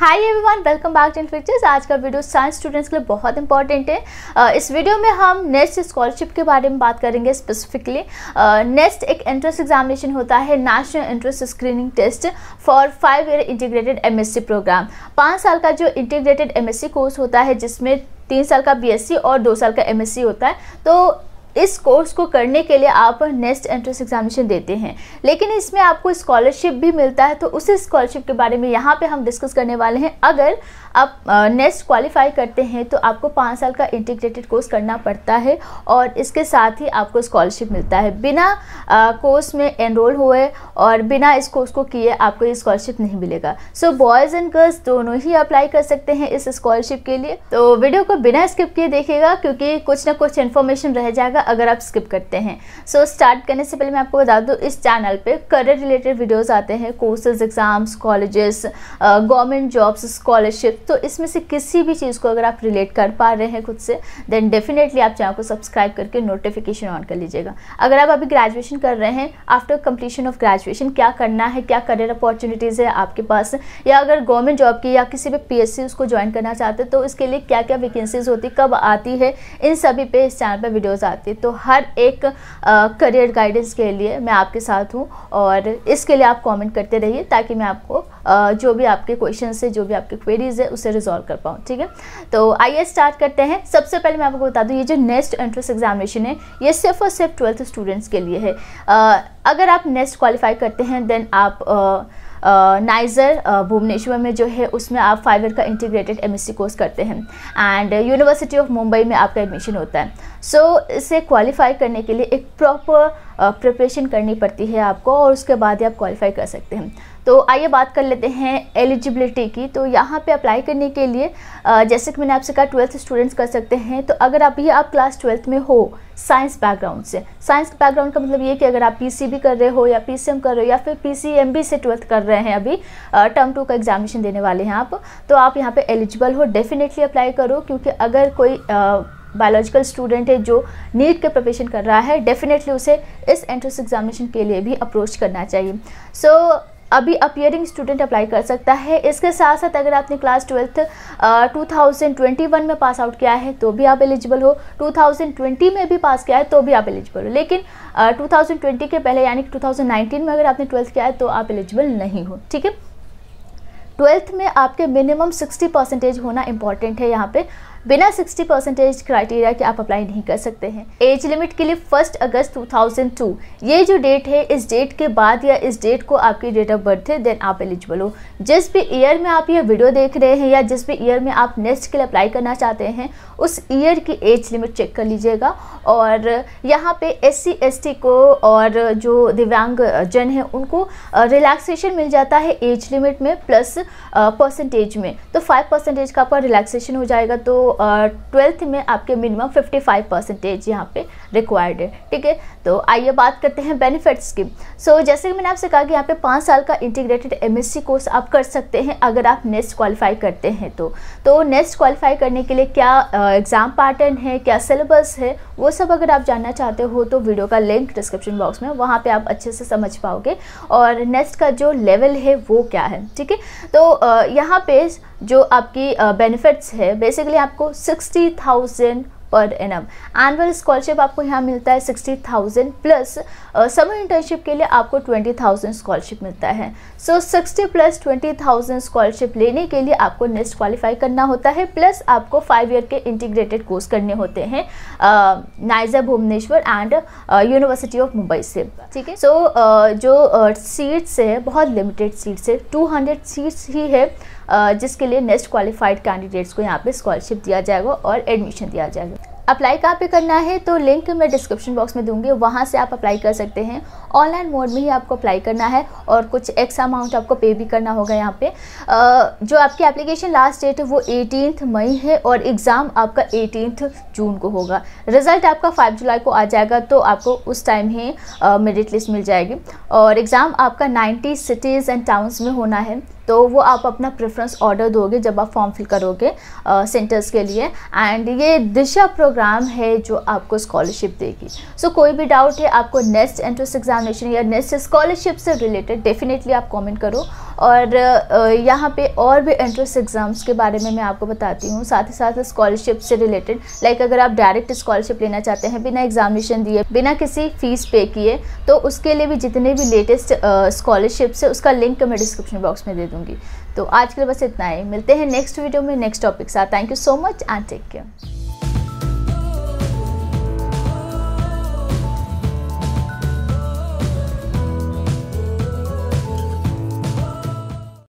hi everyone welcome back to pictures आज का video science students के लिए बहुत इंपॉर्टेंट है uh, इस वीडियो में हम नेस्ट स्कॉलरशिप के बारे में बात करेंगे स्पेसिफिकली नेस्ट uh, एक एंट्रेंस एग्जामिनेशन होता है national entrance screening test for five year integrated C programme पाँच साल का जो इंटीग्रेटेड सी कोर्स होता है जिसमें तीन साल का सी और दो साल का सी होता है तो इस कोर्स को करने के लिए आप नेक्स्ट एंट्रेंस एग्जामिनेशन देते हैं लेकिन इसमें आपको स्कॉलरशिप भी मिलता है तो उसी स्कॉलरशिप के बारे में यहाँ पे हम डिस्कस करने वाले हैं अगर आप नेक्स्ट क्वालिफाई करते हैं तो आपको पाँच साल का इंटीग्रेटेड कोर्स करना पड़ता है और इसके साथ ही आपको स्कॉलरशिप मिलता है बिना कोर्स में एनरोल हुए और बिना इस कोर्स को किए आपको ये स्कॉलरशिप नहीं मिलेगा सो बॉयज़ एंड गर्ल्स दोनों ही अप्लाई कर सकते हैं इस स्कॉलरशिप के लिए तो वीडियो को बिना स्किप किए देखेगा क्योंकि कुछ ना कुछ इन्फॉर्मेशन रह जाएगा अगर आप स्किप करते हैं सो so, स्टार्ट करने से पहले मैं आपको बता दूँ इस चैनल पर करियर रिलेटेड वीडियोज़ आते हैं courses exams colleges government jobs scholarship तो इसमें से किसी भी चीज़ को अगर आप रिलेट कर पा रहे हैं खुद से देन डेफिनेटली आप चैनल को सब्सक्राइब करके नोटिफिकेशन ऑन कर लीजिएगा अगर आप अभी ग्रेजुएशन कर रहे हैं आफ्टर कंप्लीशन ऑफ ग्रेजुएशन क्या करना है क्या करियर अपॉर्चुनिटीज़ है आपके पास या अगर गवर्नमेंट जॉब की या किसी भी पी उसको ज्वाइन करना चाहते हैं तो इसके लिए क्या क्या वैकेंसीज होती कब आती है इन सभी पे इस चैनल पर वीडियोज़ आती है तो हर एक करियर गाइडेंस के लिए मैं आपके साथ हूँ और इसके लिए आप कॉमेंट करते रहिए ताकि मैं आपको जो भी आपके क्वेश्चन से जो भी आपके क्वेरीज है उसे रिजॉल्व कर पाऊँ ठीक है तो आइए स्टार्ट करते हैं सबसे पहले मैं आपको बता दूँ ये जो नेक्स्ट एंट्रेंस एग्जामिनेशन है ये सिर्फ और सिर्फ ट्वेल्थ स्टूडेंट्स के लिए है अगर आप नेक्स्ट क्वालिफाई करते हैं देन आप नाइज़र भुवनेश्वर में जो है उसमें आप फाइव ईयर का इंटीग्रेटेड एमएससी कोर्स करते हैं एंड यूनिवर्सिटी ऑफ मुंबई में आपका एडमिशन होता है सो so, इसे क्वालिफाई करने के लिए एक प्रॉपर प्रिपरेशन करनी पड़ती है आपको और उसके बाद ही आप क्वालिफाई कर सकते हैं तो आइए बात कर लेते हैं एलिजिबिलिटी की तो यहाँ पे अप्लाई करने के लिए जैसे कि मैंने आपसे कहा ट्वेल्थ स्टूडेंट्स कर सकते हैं तो अगर अभी आप क्लास ट्वेल्थ में हो साइंस बैकग्राउंड से साइंस बैकग्राउंड का मतलब ये कि अगर आप पीसीबी कर रहे हो या पीसीएम कर रहे हो या फिर पीसीएमबी से ट्वेल्थ कर रहे हैं अभी टर्म टू का एग्जामिनेशन देने वाले हैं आप तो आप यहाँ पर एलिजिबल हो डेफिनेटली अप्लाई करो क्योंकि अगर कोई बायोलॉजिकल स्टूडेंट है जो नीट के प्रिपरेशन कर रहा है डेफिनेटली उसे इस एंट्रेंस एग्जामिनेशन के लिए भी अप्रोच करना चाहिए सो so, अभी अपियरिंग स्टूडेंट अप्लाई कर सकता है इसके साथ साथ अगर आपने class twelfth two thousand twenty one में पास आउट किया है तो भी आप एलिजिबल हो टू थाउजेंड ट्वेंटी में भी पास किया है तो भी आप एलिजिबल हो लेकिन टू थाउजेंड ट्वेंटी के पहले यानी टू थाउजेंड नाइनटीन में अगर आपने ट्वेल्थ किया है तो आप एलिजिबल नहीं हो ठीक है ट्वेल्थ में आपके मिनिमम सिक्सटी परसेंटेज होना इंपॉर्टेंट है यहाँ पे बिना 60 परसेंटेज क्राइटेरिया के आप अप्लाई नहीं कर सकते हैं एज लिमिट के लिए फर्स्ट अगस्त 2002 ये जो डेट है इस डेट के बाद या इस डेट को आपकी डेट ऑफ बर्थ है देन आप एलिजिबल हो जिस भी ईयर में आप ये वीडियो देख रहे हैं या जिस भी ईयर में आप नेक्स्ट के लिए अप्लाई करना चाहते हैं उस ईयर की एज लिमिट चेक कर लीजिएगा और यहाँ पे एस सी को और जो दिव्यांग जन है उनको रिलैक्सेशन मिल जाता है एज लिमिट में प्लस परसेंटेज में तो फाइव परसेंटेज का आपका रिलैक्सेशन हो जाएगा तो ट्वेल्थ में आपके मिनिमम 55 परसेंटेज यहाँ पे रिक्वायर्ड है ठीक है तो आइए बात करते हैं बेनिफिट्स की सो so, जैसे कि मैंने आपसे कहा कि यहाँ पे पाँच साल का इंटीग्रेटेड एमएससी कोर्स आप कर सकते हैं अगर आप नेक्स्ट क्वालिफाई करते हैं तो तो नेक्स्ट क्वालिफाई करने के लिए क्या एग्ज़ाम पैटर्न है क्या सिलेबस है वो सब अगर आप जानना चाहते हो तो वीडियो का लिंक डिस्क्रिप्शन बॉक्स में वहाँ पर आप अच्छे से समझ पाओगे और नेक्स्ट का जो लेवल है वो क्या है ठीक है तो यहाँ पे जो आपकी बेनिफिट्स है बेसिकली आपको sixty thousand per annum annual scholarship आपको यहाँ मिलता है sixty thousand plus summer internship के लिए आपको ट्वेंटी थाउजेंड स्कॉलरशिप मिलता है so sixty plus twenty thousand scholarship लेने के लिए आपको नेस्ट क्वालिफाई करना होता है प्लस आपको फाइव ईयर के इंटीग्रेटेड कोर्स करने होते हैं NISER Bhubaneswar and university of Mumbai से ठीक है सो जो सीट्स है बहुत लिमिटेड सीट्स है टू हंड्रेड सीट्स ही है जिसके लिए नेक्स्ट क्वालिफाइड कैंडिडेट्स को यहाँ पे स्कॉलरशिप दिया जाएगा और एडमिशन दिया जाएगा अप्लाई कहाँ पे करना है तो लिंक मैं डिस्क्रिप्शन बॉक्स में दूंगी वहाँ से आप अप्लाई कर सकते हैं ऑनलाइन मोड में ही आपको अप्लाई करना है और कुछ एक्स अमाउंट आपको पे भी करना होगा यहाँ पे जो आपकी एप्लीकेशन लास्ट डेट है वो एटीनथ मई है और एग्ज़ाम आपका एटीनथ जून को होगा रिज़ल्ट आपका फाइव जुलाई को आ जाएगा तो आपको उस टाइम ही मेरिट लिस्ट मिल जाएगी और एग्ज़ाम आपका नाइन्टी सिटीज़ एंड टाउन्स में होना है तो वो आप अपना प्रेफरेंस ऑर्डर दोगे जब आप फॉर्म फिल करोगे सेंटर्स के लिए एंड ये दिशा प्रोग्राम है जो आपको स्कॉलरशिप देगी सो so, कोई भी डाउट है आपको नेक्स्ट एंट्रेंस एग्जामिनेशन या नेक्स्ट स्कॉलरशिप से रिलेटेड डेफिनेटली आप कमेंट करो और यहाँ पे और भी एंट्रेंस एग्ज़ाम्स के बारे में मैं आपको बताती हूँ साथ ही साथ स्कॉलरशिप से रिलेटेड लाइक अगर आप डायरेक्ट स्कॉलरशिप लेना चाहते हैं बिना एग्जामिनेशन दिए बिना किसी फ़ीस पे किए तो उसके लिए भी जितने भी लेटेस्ट स्कॉलरशिप्स है उसका लिंक मैं डिस्क्रिप्शन बॉक्स में दे दूँगी तो आज के लिए बस इतना ही मिलते हैं नेक्स्ट वीडियो में नेक्स्ट टॉपिक साथ thank you so much and take care